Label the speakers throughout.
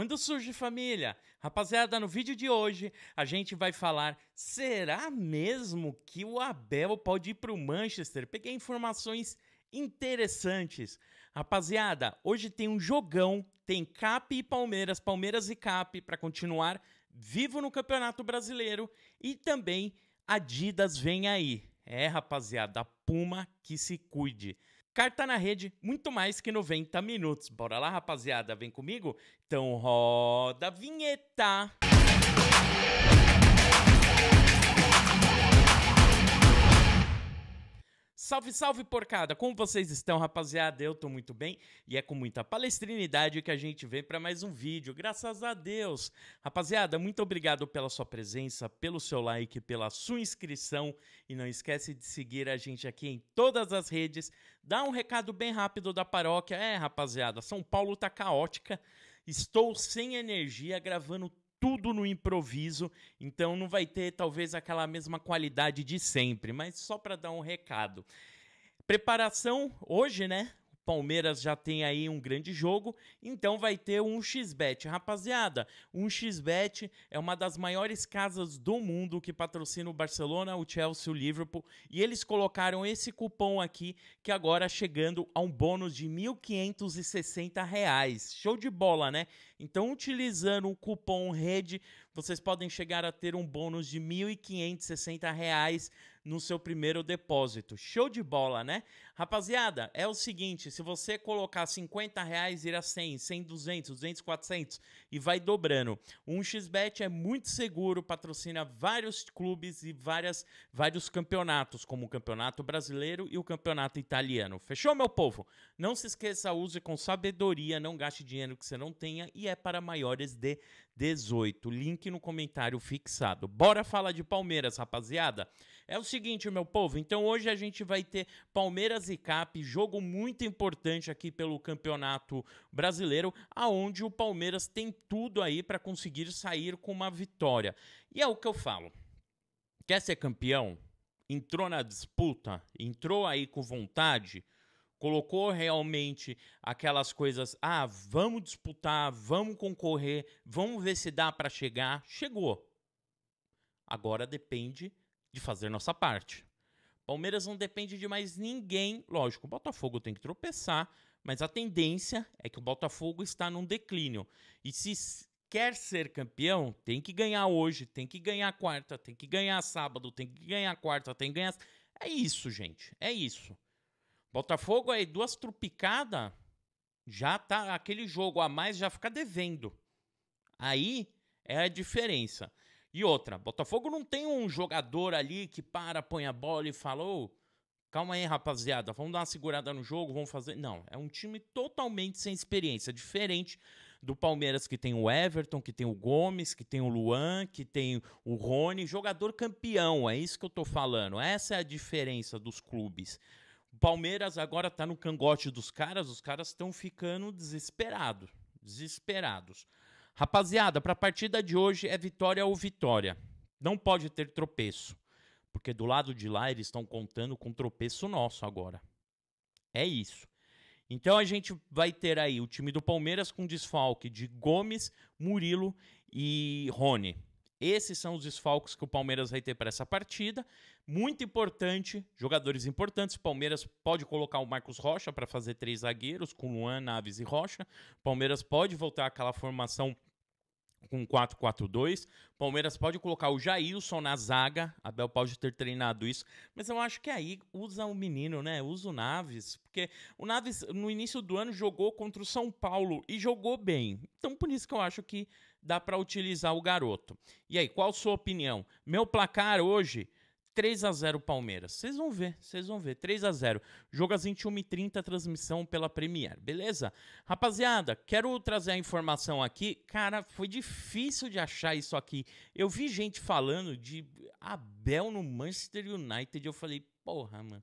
Speaker 1: Quando surge família? Rapaziada, no vídeo de hoje a gente vai falar: será mesmo que o Abel pode ir para o Manchester? Peguei informações interessantes. Rapaziada, hoje tem um jogão, tem Cap e Palmeiras, Palmeiras e Cap para continuar vivo no Campeonato Brasileiro e também Adidas vem aí. É, rapaziada, a Puma que se cuide. Carta na rede, muito mais que 90 minutos. Bora lá, rapaziada, vem comigo? Então roda a vinheta! Música Salve, salve, porcada! Como vocês estão, rapaziada? Eu tô muito bem e é com muita palestrinidade que a gente vem para mais um vídeo, graças a Deus! Rapaziada, muito obrigado pela sua presença, pelo seu like, pela sua inscrição e não esquece de seguir a gente aqui em todas as redes. Dá um recado bem rápido da paróquia. É, rapaziada, São Paulo tá caótica, estou sem energia gravando tudo no improviso, então não vai ter talvez aquela mesma qualidade de sempre, mas só para dar um recado. Preparação hoje, né? Palmeiras já tem aí um grande jogo, então vai ter um XBET. Rapaziada, um XBET é uma das maiores casas do mundo que patrocina o Barcelona, o Chelsea, o Liverpool, e eles colocaram esse cupom aqui, que agora chegando a um bônus de R$ 1.560. Reais. Show de bola, né? Então, utilizando o cupom REDE, vocês podem chegar a ter um bônus de R$ 1.560 no seu primeiro depósito. Show de bola, né? Rapaziada, é o seguinte, se você colocar 50 reais, irá 100, 100, 200, 200, 400 e vai dobrando. Um xbet é muito seguro, patrocina vários clubes e várias, vários campeonatos, como o Campeonato Brasileiro e o Campeonato Italiano. Fechou, meu povo? Não se esqueça, use com sabedoria, não gaste dinheiro que você não tenha e é para maiores de 18. Link no comentário fixado. Bora falar de Palmeiras, rapaziada. É o seguinte, meu povo, então hoje a gente vai ter Palmeiras e Cap, jogo muito importante aqui pelo Campeonato Brasileiro, aonde o Palmeiras tem tudo aí para conseguir sair com uma vitória. E é o que eu falo. Quer ser campeão? Entrou na disputa, entrou aí com vontade, colocou realmente aquelas coisas, ah, vamos disputar, vamos concorrer, vamos ver se dá para chegar. Chegou. Agora depende de fazer nossa parte. Palmeiras não depende de mais ninguém, lógico, o Botafogo tem que tropeçar, mas a tendência é que o Botafogo está num declínio. E se quer ser campeão, tem que ganhar hoje, tem que ganhar quarta, tem que ganhar sábado, tem que ganhar quarta, tem que ganhar. É isso, gente, é isso. Botafogo aí, duas trupicadas, já tá. Aquele jogo a mais já fica devendo. Aí é a diferença. E outra, Botafogo não tem um jogador ali que para, põe a bola e falou: calma aí, rapaziada, vamos dar uma segurada no jogo, vamos fazer. Não, é um time totalmente sem experiência, diferente do Palmeiras que tem o Everton, que tem o Gomes, que tem o Luan, que tem o Rony, jogador campeão, é isso que eu tô falando. Essa é a diferença dos clubes. O Palmeiras agora tá no cangote dos caras, os caras estão ficando desesperados, desesperados. Rapaziada, para a partida de hoje é vitória ou vitória. Não pode ter tropeço, porque do lado de lá eles estão contando com tropeço nosso agora. É isso. Então a gente vai ter aí o time do Palmeiras com desfalque de Gomes, Murilo e Rony. Esses são os desfalques que o Palmeiras vai ter para essa partida. Muito importante, jogadores importantes. Palmeiras pode colocar o Marcos Rocha para fazer três zagueiros, com Luan, Naves e Rocha. Palmeiras pode voltar àquela formação com 4-4-2. Palmeiras pode colocar o Jailson na zaga. Abel pode ter treinado isso. Mas eu acho que aí usa o menino, né? Usa o Naves. Porque o Naves, no início do ano, jogou contra o São Paulo e jogou bem. Então, por isso que eu acho que dá para utilizar o garoto. E aí, qual a sua opinião? Meu placar hoje 3 a 0 Palmeiras. Vocês vão ver, vocês vão ver. 3 a 0 Jogo às 21h30, transmissão pela Premier, beleza? Rapaziada, quero trazer a informação aqui. Cara, foi difícil de achar isso aqui. Eu vi gente falando de Abel no Manchester United. Eu falei, porra, mano.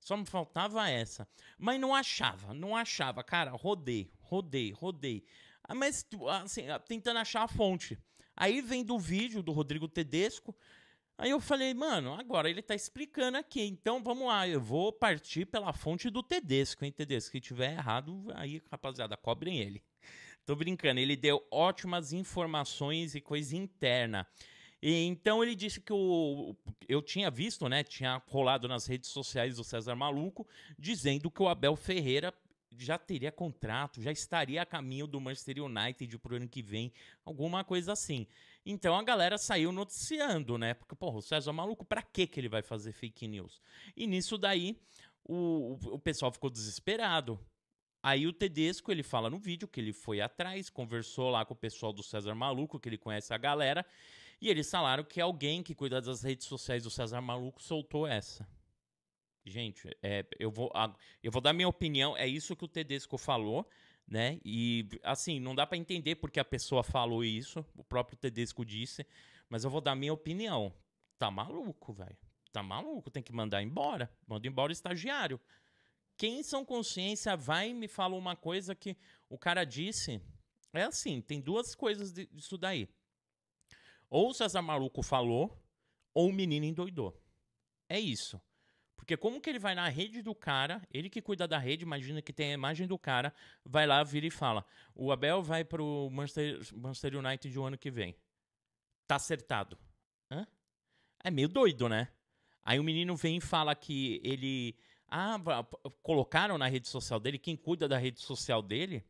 Speaker 1: Só me faltava essa. Mas não achava, não achava. Cara, rodei, rodei, rodei. Ah, mas, assim, tentando achar a fonte. Aí vem do vídeo do Rodrigo Tedesco. Aí eu falei, mano, agora ele tá explicando aqui, então vamos lá, eu vou partir pela fonte do Tedesco, hein, Tedesco? Se tiver errado, aí, rapaziada, cobrem ele. Tô brincando, ele deu ótimas informações e coisa interna. E, então ele disse que o, eu tinha visto, né, tinha rolado nas redes sociais do César Maluco, dizendo que o Abel Ferreira já teria contrato, já estaria a caminho do Manchester United pro ano que vem, alguma coisa assim. Então a galera saiu noticiando, né? Porque, porra, o César é maluco, pra que ele vai fazer fake news? E nisso daí, o, o pessoal ficou desesperado. Aí o Tedesco, ele fala no vídeo que ele foi atrás, conversou lá com o pessoal do César Maluco, que ele conhece a galera, e eles falaram que alguém que cuida das redes sociais do César Maluco soltou essa. Gente, é, eu, vou, eu vou dar minha opinião, é isso que o Tedesco falou, né? E assim, não dá para entender porque a pessoa falou isso, o próprio Tedesco disse, mas eu vou dar minha opinião. Tá maluco, velho. Tá maluco, tem que mandar embora. Manda embora o estagiário. Quem são consciência vai e me fala uma coisa que o cara disse. É assim, tem duas coisas disso daí. Ou o César Maluco falou, ou o menino endoidou. É isso. Porque como que ele vai na rede do cara, ele que cuida da rede, imagina que tem a imagem do cara, vai lá, vira e fala: o Abel vai pro Manchester, Manchester United o ano que vem. Tá acertado. Hã? É meio doido, né? Aí o menino vem e fala que ele. Ah, colocaram na rede social dele, quem cuida da rede social dele?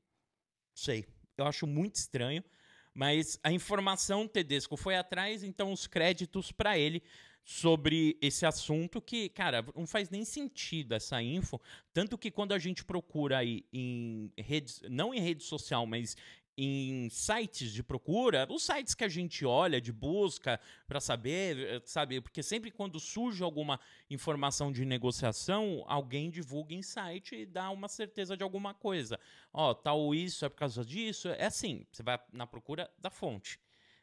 Speaker 1: Sei. Eu acho muito estranho. Mas a informação, Tedesco foi atrás, então os créditos para ele sobre esse assunto que, cara, não faz nem sentido essa info. Tanto que quando a gente procura aí em redes, não em rede social, mas em sites de procura, os sites que a gente olha de busca para saber, sabe? Porque sempre quando surge alguma informação de negociação, alguém divulga em site e dá uma certeza de alguma coisa. Ó, oh, tal isso é por causa disso. É assim, você vai na procura da fonte.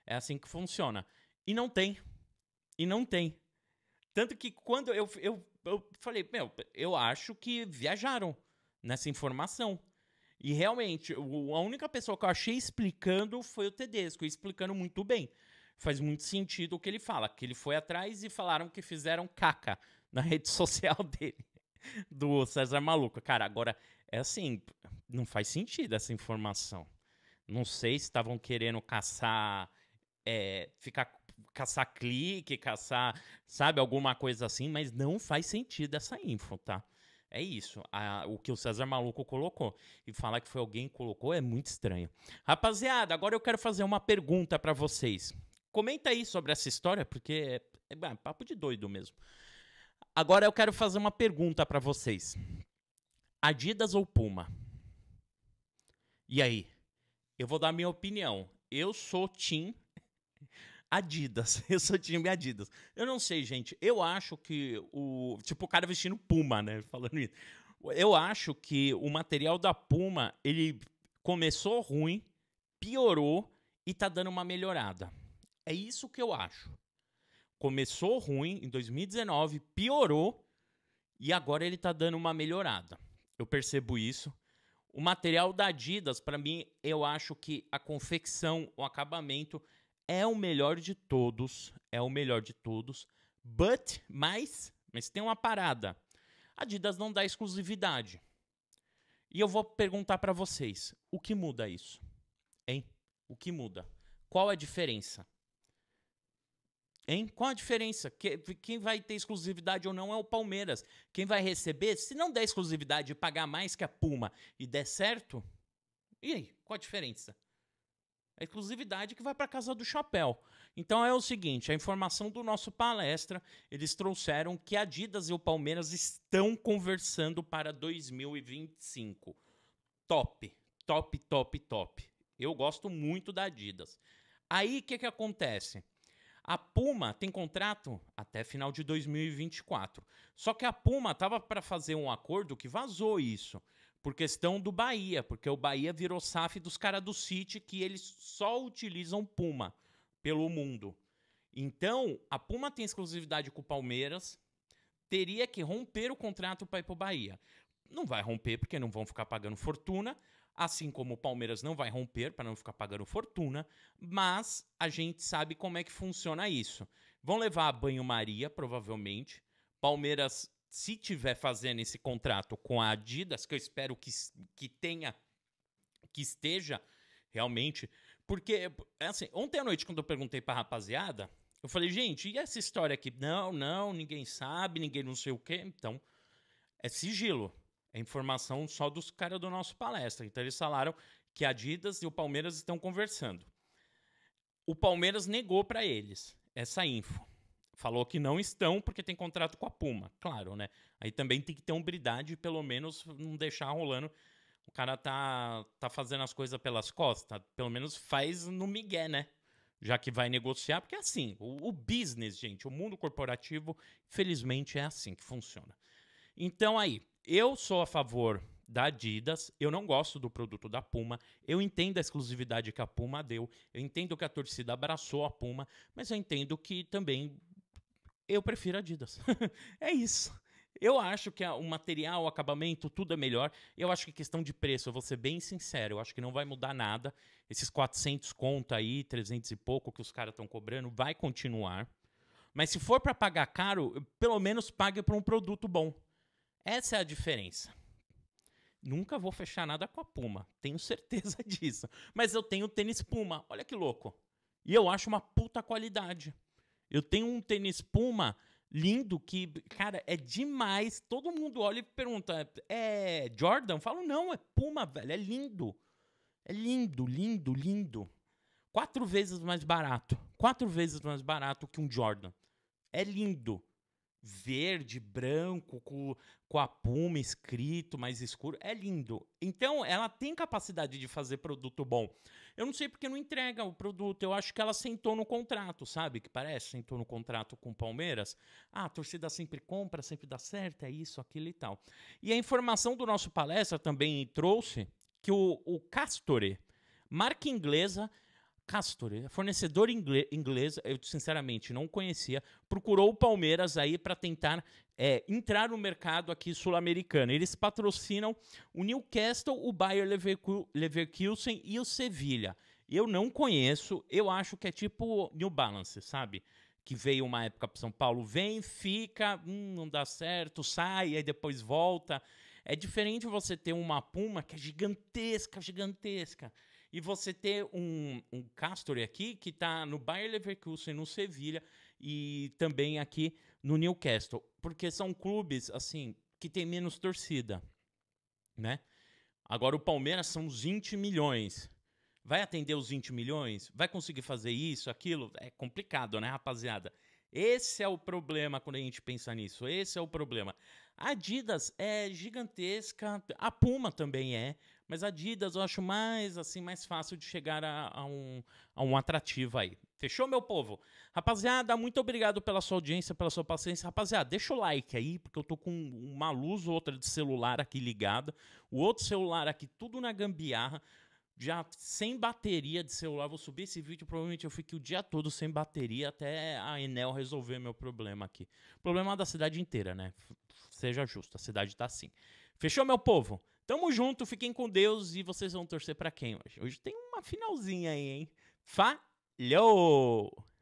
Speaker 1: É assim que funciona. E não tem e não tem. Tanto que quando eu, eu, eu falei, meu, eu acho que viajaram nessa informação. E realmente, a única pessoa que eu achei explicando foi o Tedesco, explicando muito bem. Faz muito sentido o que ele fala, que ele foi atrás e falaram que fizeram caca na rede social dele, do César Maluco. Cara, agora, é assim, não faz sentido essa informação. Não sei se estavam querendo caçar, é, ficar caçar clique, caçar, sabe, alguma coisa assim, mas não faz sentido essa info, tá? É isso, a, o que o César Maluco colocou. E falar que foi alguém que colocou é muito estranho. Rapaziada, agora eu quero fazer uma pergunta para vocês. Comenta aí sobre essa história, porque é, é, é, papo de doido mesmo. Agora eu quero fazer uma pergunta para vocês. Adidas ou Puma? E aí? Eu vou dar minha opinião. Eu sou Tim Adidas. Eu sou time Adidas. Eu não sei, gente. Eu acho que o. Tipo, o cara vestindo Puma, né? Falando isso. Eu acho que o material da Puma, ele começou ruim, piorou e tá dando uma melhorada. É isso que eu acho. Começou ruim em 2019, piorou e agora ele tá dando uma melhorada. Eu percebo isso. O material da Adidas, para mim, eu acho que a confecção, o acabamento é o melhor de todos, é o melhor de todos, but, mas, mas tem uma parada. A Adidas não dá exclusividade. E eu vou perguntar para vocês, o que muda isso? Hein? O que muda? Qual é a diferença? Hein? Qual a diferença? Quem vai ter exclusividade ou não é o Palmeiras. Quem vai receber, se não der exclusividade e pagar mais que a Puma e der certo, e aí? Qual a diferença? É a exclusividade que vai para a Casa do Chapéu. Então é o seguinte, a informação do nosso palestra, eles trouxeram que a Adidas e o Palmeiras estão conversando para 2025. Top, top, top, top. Eu gosto muito da Adidas. Aí o que, que acontece? A Puma tem contrato até final de 2024. Só que a Puma estava para fazer um acordo que vazou isso por questão do Bahia, porque o Bahia virou SAF dos caras do City que eles só utilizam Puma pelo mundo. Então, a Puma tem exclusividade com o Palmeiras, teria que romper o contrato para ir para o Bahia. Não vai romper porque não vão ficar pagando fortuna, assim como o Palmeiras não vai romper para não ficar pagando fortuna, mas a gente sabe como é que funciona isso. Vão levar a banho-maria, provavelmente. Palmeiras se tiver fazendo esse contrato com a Adidas, que eu espero que, que tenha, que esteja realmente. Porque, assim, ontem à noite, quando eu perguntei a rapaziada, eu falei, gente, e essa história aqui? Não, não, ninguém sabe, ninguém não sei o quê. Então, é sigilo. É informação só dos caras do nosso palestra. Então, eles falaram que a Adidas e o Palmeiras estão conversando. O Palmeiras negou para eles essa info falou que não estão porque tem contrato com a Puma. Claro, né? Aí também tem que ter e pelo menos não deixar rolando. O cara tá, tá fazendo as coisas pelas costas, pelo menos faz no migué, né? Já que vai negociar, porque é assim, o, o business, gente, o mundo corporativo, felizmente é assim que funciona. Então aí, eu sou a favor da Adidas, eu não gosto do produto da Puma, eu entendo a exclusividade que a Puma deu, eu entendo que a torcida abraçou a Puma, mas eu entendo que também eu prefiro Adidas. é isso. Eu acho que a, o material, o acabamento, tudo é melhor. Eu acho que questão de preço, eu vou ser bem sincero, eu acho que não vai mudar nada. Esses 400 conta aí, 300 e pouco que os caras estão cobrando, vai continuar. Mas se for para pagar caro, pelo menos pague por um produto bom. Essa é a diferença. Nunca vou fechar nada com a Puma, tenho certeza disso. Mas eu tenho tênis Puma, olha que louco. E eu acho uma puta qualidade. Eu tenho um tênis Puma lindo que, cara, é demais. Todo mundo olha e pergunta: é Jordan? Eu falo, não, é Puma, velho. É lindo. É lindo, lindo, lindo. Quatro vezes mais barato. Quatro vezes mais barato que um Jordan. É lindo. Verde, branco, com, com a puma escrito mais escuro. É lindo. Então, ela tem capacidade de fazer produto bom. Eu não sei porque não entrega o produto. Eu acho que ela sentou no contrato, sabe? Que parece, sentou no contrato com o Palmeiras. Ah, a torcida sempre compra, sempre dá certo, é isso, aquilo e tal. E a informação do nosso palestra também trouxe que o, o Castore, marca inglesa, Castor, fornecedor inglês, eu sinceramente não conhecia, procurou o Palmeiras aí para tentar é, entrar no mercado aqui sul-americano. Eles patrocinam o Newcastle, o Bayer Leverkusen e o Sevilha. Eu não conheço, eu acho que é tipo New Balance, sabe? Que veio uma época para São Paulo, vem, fica, hum, não dá certo, sai, aí depois volta. É diferente você ter uma puma que é gigantesca, gigantesca e você ter um, um Castor aqui que está no Bayer Leverkusen, no Sevilha e também aqui no Newcastle, porque são clubes assim que tem menos torcida, né? Agora o Palmeiras são 20 milhões. Vai atender os 20 milhões? Vai conseguir fazer isso, aquilo? É complicado, né, rapaziada? Esse é o problema quando a gente pensa nisso. Esse é o problema. A Adidas é gigantesca, a Puma também é. Mas Adidas eu acho mais assim mais fácil de chegar a, a, um, a um atrativo aí. Fechou, meu povo? Rapaziada, muito obrigado pela sua audiência, pela sua paciência. Rapaziada, deixa o like aí, porque eu tô com uma luz ou outra de celular aqui ligada. O outro celular aqui, tudo na gambiarra já sem bateria de celular. Vou subir esse vídeo, provavelmente eu fique o dia todo sem bateria até a Enel resolver meu problema aqui. Problema da cidade inteira, né? Seja justo, a cidade tá assim. Fechou, meu povo? Tamo junto, fiquem com Deus e vocês vão torcer para quem hoje? Hoje tem uma finalzinha aí, hein? Falhou!